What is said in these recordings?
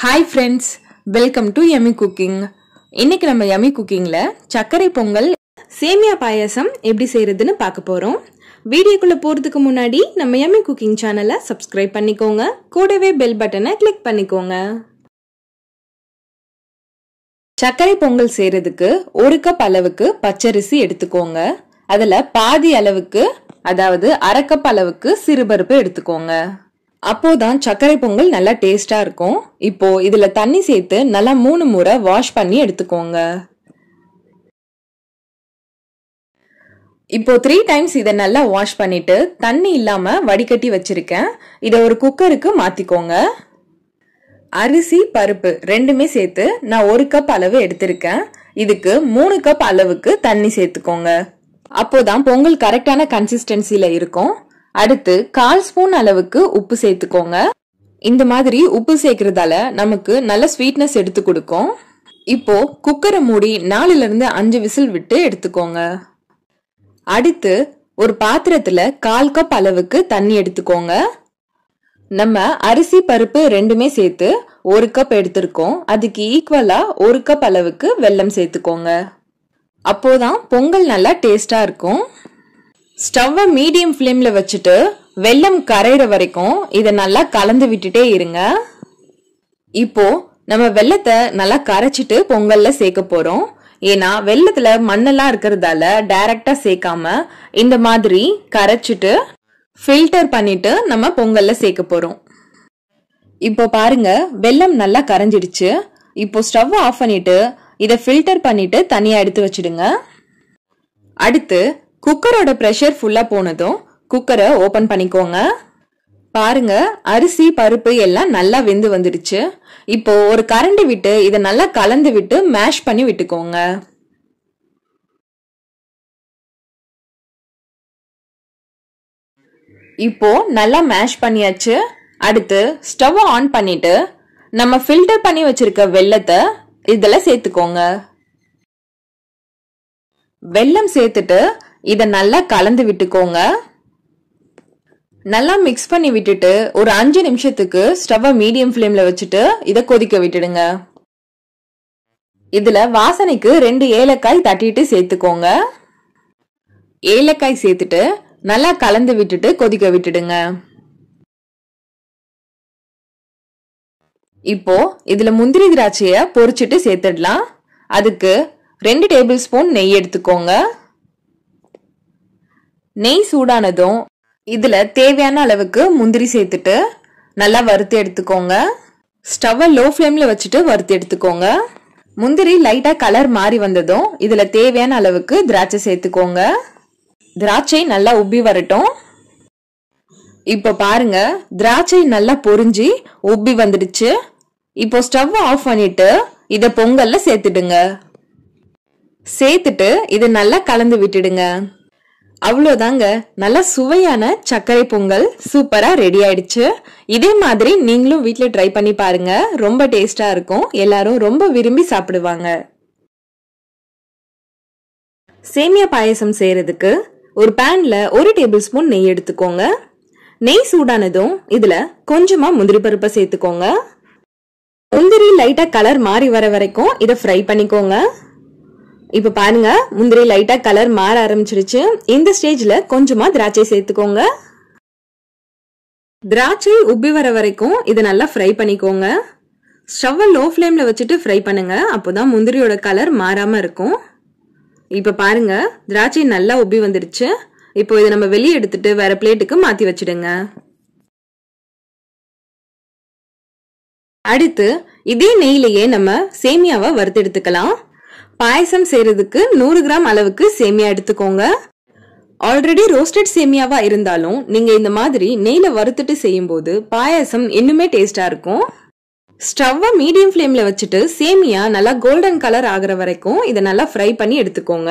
hi friends welcome to yummy cooking இன்னைக்கு நம்ம Amy குக்கிங்கில் சர்க்கரை பொங்கல் சேமியா பாயசம் எப்படி செய்கிறதுன்னு பார்க்க போகிறோம் வீடியோக்குள்ளே போகிறதுக்கு முன்னாடி நம்ம எமி குக்கிங் சேனலை சப்ஸ்கிரைப் பண்ணிக்கோங்க கூடவே பெல் பட்டனை கிளிக் பண்ணிக்கோங்க சர்க்கரை பொங்கல் செய்கிறதுக்கு ஒரு கப் அளவுக்கு பச்சரிசி எடுத்துக்கோங்க அதில் பாதி அளவுக்கு அதாவது அரை கப் அளவுக்கு சிறுபருப்பு எடுத்துக்கோங்க அப்போதான் சர்க்கரை பொங்கல் நல்லா டேஸ்டா இருக்கும் இப்போ இதில் தண்ணி சேர்த்து நல்லா மூணு முறை வாஷ் பண்ணி எடுத்துக்கோங்க இப்போ த்ரீ டைம்ஸ் இதை நல்லா வாஷ் பண்ணிட்டு தண்ணி இல்லாமல் வடிகட்டி வச்சிருக்கேன் இதை ஒரு குக்கருக்கு மாற்றிக்கோங்க அரிசி பருப்பு ரெண்டுமே சேர்த்து நான் ஒரு கப் அளவு எடுத்திருக்கேன் இதுக்கு மூணு கப் அளவுக்கு தண்ணி சேர்த்துக்கோங்க அப்போதான் பொங்கல் கரெக்டான கன்சிஸ்டன்சியில் இருக்கும் அடுத்து கால் ஸ்பூன் அளவுக்கு உப்பு சேர்த்துக்கோங்க இந்த மாதிரி உப்பு சேர்க்கறதால நமக்கு நல்ல ஸ்வீட்னஸ் எடுத்து கொடுக்கும் இப்போ குக்கரை மூடி நாலுல இருந்து அஞ்சு விசில் விட்டு எடுத்துக்கோங்க அடுத்து ஒரு பாத்திரத்துல கால் கப் அளவுக்கு தண்ணி எடுத்துக்கோங்க நம்ம அரிசி பருப்பு ரெண்டுமே சேர்த்து ஒரு கப் எடுத்திருக்கோம் அதுக்கு ஈக்குவலா ஒரு கப் அளவுக்கு வெல்லம் சேர்த்துக்கோங்க அப்போதான் பொங்கல் நல்லா டேஸ்டா இருக்கும் ஸ்டவ்வை மீடியம் ஃப்ளேமில் வச்சுட்டு வெல்லம் கரையிற வரைக்கும் இதை நல்லா கலந்து விட்டுட்டே இருங்க இப்போ நம்ம வெள்ளத்தை நல்லா கரைச்சிட்டு பொங்கல்ல சேர்க்க போறோம் ஏன்னா வெள்ளத்துல மண்ணெல்லாம் இருக்கிறதால டைரக்டா சேர்க்காம இந்த மாதிரி கரைச்சிட்டு ஃபில்டர் பண்ணிட்டு நம்ம பொங்கல்ல சேர்க்க போறோம் இப்போ பாருங்க வெள்ளம் நல்லா கரைஞ்சிடுச்சு இப்போ ஸ்டவ் ஆஃப் பண்ணிட்டு இதை ஃபில்டர் பண்ணிட்டு தனியா எடுத்து வச்சிடுங்க அடுத்து குக்கரோட ப்ரெஷர் ஃபுல்லாக போனதும் குக்கரை ஓப்பன் பண்ணிக்கோங்க பாருங்க அரிசி பருப்பு எல்லாம் நல்லா வெந்து வந்துடுச்சு இப்போ ஒரு கரண்டி விட்டு இதை நல்லா கலந்து விட்டு மேஷ் பண்ணி விட்டுக்கோங்க இப்போ நல்லா மேஷ் பண்ணியாச்சு அடுத்து ஸ்டவ் ஆன் பண்ணிட்டு நம்ம ஃபில்டர் பண்ணி வச்சிருக்க வெள்ளத்தை இதில் சேர்த்துக்கோங்க வெள்ளம் சேர்த்துட்டு இதை நல்லா கலந்து விட்டுக்கோங்க நல்லா மிக்ஸ் பண்ணி விட்டுட்டு ஒரு அஞ்சு நிமிஷத்துக்கு ஸ்டவ்வை மீடியம் ஃப்ளேமில் வச்சுட்டு இதை கொதிக்க விட்டுடுங்க இதில் வாசனைக்கு ரெண்டு ஏலக்காய் தட்டிட்டு சேர்த்துக்கோங்க ஏலக்காய் சேர்த்துட்டு நல்லா கலந்து விட்டுட்டு கொதிக்க விட்டுடுங்க இப்போ இதில் முந்திரி திராட்சையை பொறிச்சிட்டு சேர்த்துடலாம் அதுக்கு ரெண்டு டேபிள் ஸ்பூன் நெய் எடுத்துக்கோங்க நெய் சூடானதும் இதில் தேவையான அளவுக்கு முந்திரி சேர்த்துட்டு நல்லா வறுத்து எடுத்துக்கோங்க ஸ்டவ்வை லோ ஃப்ளேமில் வச்சுட்டு வறுத்து எடுத்துக்கோங்க முந்திரி லைட்டாக கலர் மாறி வந்ததும் இதில் தேவையான அளவுக்கு திராட்சை சேர்த்துக்கோங்க திராட்சை நல்லா உப்பி வரட்டும் இப்போ பாருங்க திராட்சை நல்லா பொறிஞ்சி உப்பி வந்துடுச்சு இப்போ ஸ்டவ் ஆஃப் பண்ணிட்டு இதை பொங்கல்ல சேர்த்துடுங்க சேர்த்துட்டு இதை நல்லா கலந்து விட்டுடுங்க அவ்வளோதாங்க நல்லா சுவையான சர்க்கரை பொங்கல் சூப்பராக ரெடி ஆயிடுச்சு இதே மாதிரி நீங்களும் வீட்டில் ட்ரை பண்ணி பாருங்க ரொம்ப டேஸ்டாக இருக்கும் எல்லாரும் ரொம்ப விரும்பி சாப்பிடுவாங்க சேமியா பாயசம் செய்யறதுக்கு ஒரு பேனில் ஒரு டேபிள் ஸ்பூன் நெய் எடுத்துக்கோங்க நெய் சூடானதும் இதில் கொஞ்சமாக முந்திரி பருப்பை சேர்த்துக்கோங்க முந்திரி லைட்டாக கலர் மாறி வர வரைக்கும் இதை ஃப்ரை பண்ணிக்கோங்க இப்போ பாருங்க முந்திரி லைட்டா கலர் மாற ஆரம்பிச்சிருச்சு இந்த ஸ்டேஜ்ல கொஞ்சமா திராட்சை சேர்த்துக்கோங்க திராட்சை உப்பி வர வரைக்கும் இதை நல்லா ஃப்ரை பண்ணிக்கோங்க ஸ்டவ்வை லோ ஃப்ளேமில் வச்சுட்டு ஃப்ரை பண்ணுங்க அப்போதான் முந்திரியோட கலர் மாறாமல் இருக்கும் இப்போ பாருங்க திராட்சை நல்லா உப்பி வந்துடுச்சு இப்போ இதை நம்ம வெளியே எடுத்துட்டு வேற பிளேட்டுக்கு மாற்றி வச்சிடுங்க அடுத்து இதே நெய்லயே நம்ம சேமியாவை வறுத்து எடுத்துக்கலாம் பாயசம் செய்கிறதுக்கு நூறு கிராம் அளவுக்கு சேமியா எடுத்துக்கோங்க ஆல்ரெடி ரோஸ்டட் சேமியாவா இருந்தாலும் நீங்க இந்த மாதிரி நெய்ல வறுத்துட்டு போது பாயாசம் இன்னுமே டேஸ்டா இருக்கும் ஸ்டவ்வை மீடியம் ஃப்ளேம்ல வச்சுட்டு சேமியா நல்லா கோல்டன் கலர் ஆகிற வரைக்கும் இதை நல்லா ஃப்ரை பண்ணி எடுத்துக்கோங்க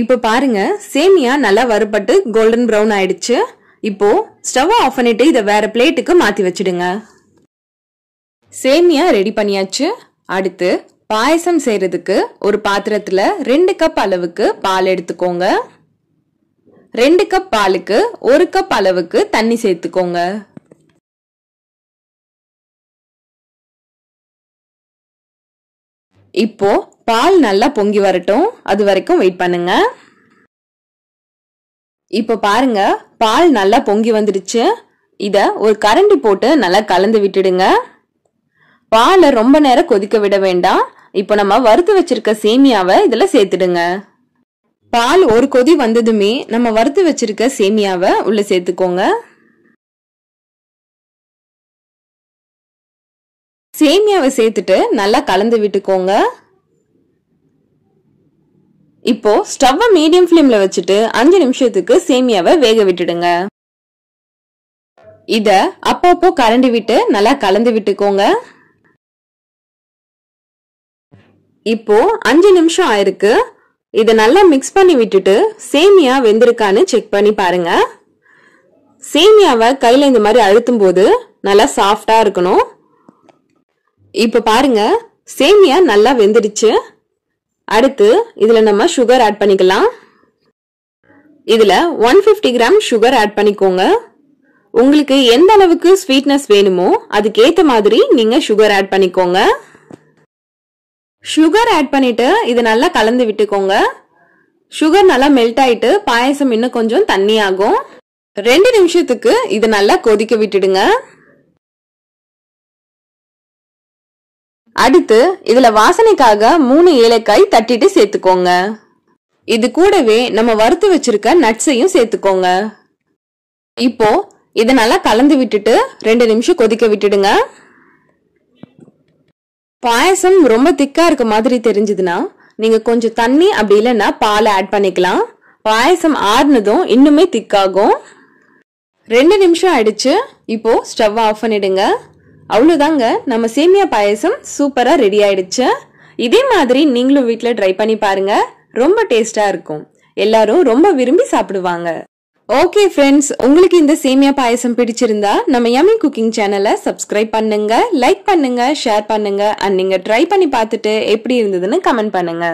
இப்போ பாருங்க சேமியா நல்லா வறுபட்டு கோல்டன் ப்ரௌன் ஆயிடுச்சு இப்போ ஸ்டவ் ஆஃப் பண்ணிட்டு இதை வேற பிளேட்டுக்கு மாத்தி வச்சிடுங்க சேமியா ரெடி பண்ணியாச்சு அடுத்து பாயசம் செய்யறதுக்கு ஒரு பாத்திரத்துல ரெண்டு கப் அளவுக்கு பால் எடுத்துக்கோங்க ரெண்டு கப் பாலுக்கு ஒரு கப் அளவுக்கு தண்ணி சேர்த்துக்கோங்க இப்போ பால் நல்லா பொங்கி வரட்டும் அது வரைக்கும் வெயிட் பண்ணுங்க இப்போ பாருங்க பால் நல்லா பொங்கி வந்துடுச்சு இதை ஒரு கரண்டி போட்டு நல்லா கலந்து விட்டுடுங்க பாலை ரொம்ப நேரம் கொதிக்க விட வேண்டாம் இப்போ நம்ம வறுத்து வச்சிருக்க சேமியாவை இதுல சேர்த்துடுங்க பால் ஒரு கொதி வந்ததுமே நம்ம வறுத்து வச்சிருக்க சேமியாவை உள்ள சேர்த்துக்கோங்க சேமியாவை சேர்த்துட்டு நல்லா கலந்து விட்டுக்கோங்க இப்போ ஸ்டவ்வை மீடியம் ஃபிளேம்ல வச்சுட்டு அஞ்சு நிமிஷத்துக்கு சேமியாவை வேக விட்டுடுங்க இத அப்பப்போ கரண்டி விட்டு நல்லா கலந்து விட்டுக்கோங்க இப்போ அஞ்சு நிமிஷம் ஆயிருக்கு இதை நல்லா மிக்ஸ் பண்ணி விட்டுட்டு சேமியா வெந்திருக்கான்னு செக் பண்ணி பாருங்க சேமியாவை கையில் இந்த மாதிரி அழுத்தும் போது நல்லா சாஃப்டா இருக்கணும் இப்போ பாருங்க சேமியா நல்லா வெந்துடுச்சு அடுத்து இதில் நம்ம சுகர் ஆட் பண்ணிக்கலாம் இதில் one fifty gram sugar add பண்ணிக்கோங்க உங்களுக்கு எந்த அளவுக்கு ஸ்வீட்னஸ் வேணுமோ அதுக்கேற்ற மாதிரி நீங்கள் சுகர் ஆட் பண்ணிக்கோங்க சுகர் ஆட் பண்ணிட்டு இது நல்லா கலந்து விட்டுக்கோங்க சுகர் நல்லா மெல்ட் ஆயிட்டு பாயசம் இன்னும் கொஞ்சம் தண்ணி ஆகும் ரெண்டு நிமிஷத்துக்கு இது நல்லா கொதிக்க விட்டுடுங்க அடுத்து இதுல வாசனைக்காக மூணு ஏலக்காய் தட்டிட்டு சேர்த்துக்கோங்க இது கூடவே நம்ம வறுத்து வச்சிருக்க நட்ஸையும் சேர்த்துக்கோங்க இப்போ இதை நல்லா கலந்து விட்டுட்டு ரெண்டு நிமிஷம் கொதிக்க விட்டுடுங்க பாயசம் ரொம்ப திக்கா இருக்க மாதிரி தெரிஞ்சதுன்னா நீங்க கொஞ்சம் தண்ணி அப்படி இல்லைன்னா பாலை ஆட் பண்ணிக்கலாம் பாயசம் ஆறுனதும் இன்னுமே திக்காகும் ரெண்டு நிமிஷம் ஆயிடுச்சு இப்போ ஸ்டவ் ஆஃப் பண்ணிடுங்க அவ்வளோதாங்க நம்ம சேமியா பாயசம் சூப்பராக ரெடி ஆயிடுச்சு இதே மாதிரி நீங்களும் வீட்டில் ட்ரை பண்ணி பாருங்க ரொம்ப டேஸ்டாக இருக்கும் எல்லாரும் ரொம்ப விரும்பி சாப்பிடுவாங்க ஓகே ஃப்ரெண்ட்ஸ் உங்களுக்கு இந்த சேமியா பாயசம் பிடிச்சிருந்தா நம்ம யமி குக்கிங் சேனலை சப்ஸ்கிரைப் பண்ணுங்க லைக் பண்ணுங்க ஷேர் பண்ணுங்க அண்ட் நீங்க ட்ரை பண்ணி பார்த்துட்டு எப்படி இருந்ததுன்னு கமெண்ட் பண்ணுங்க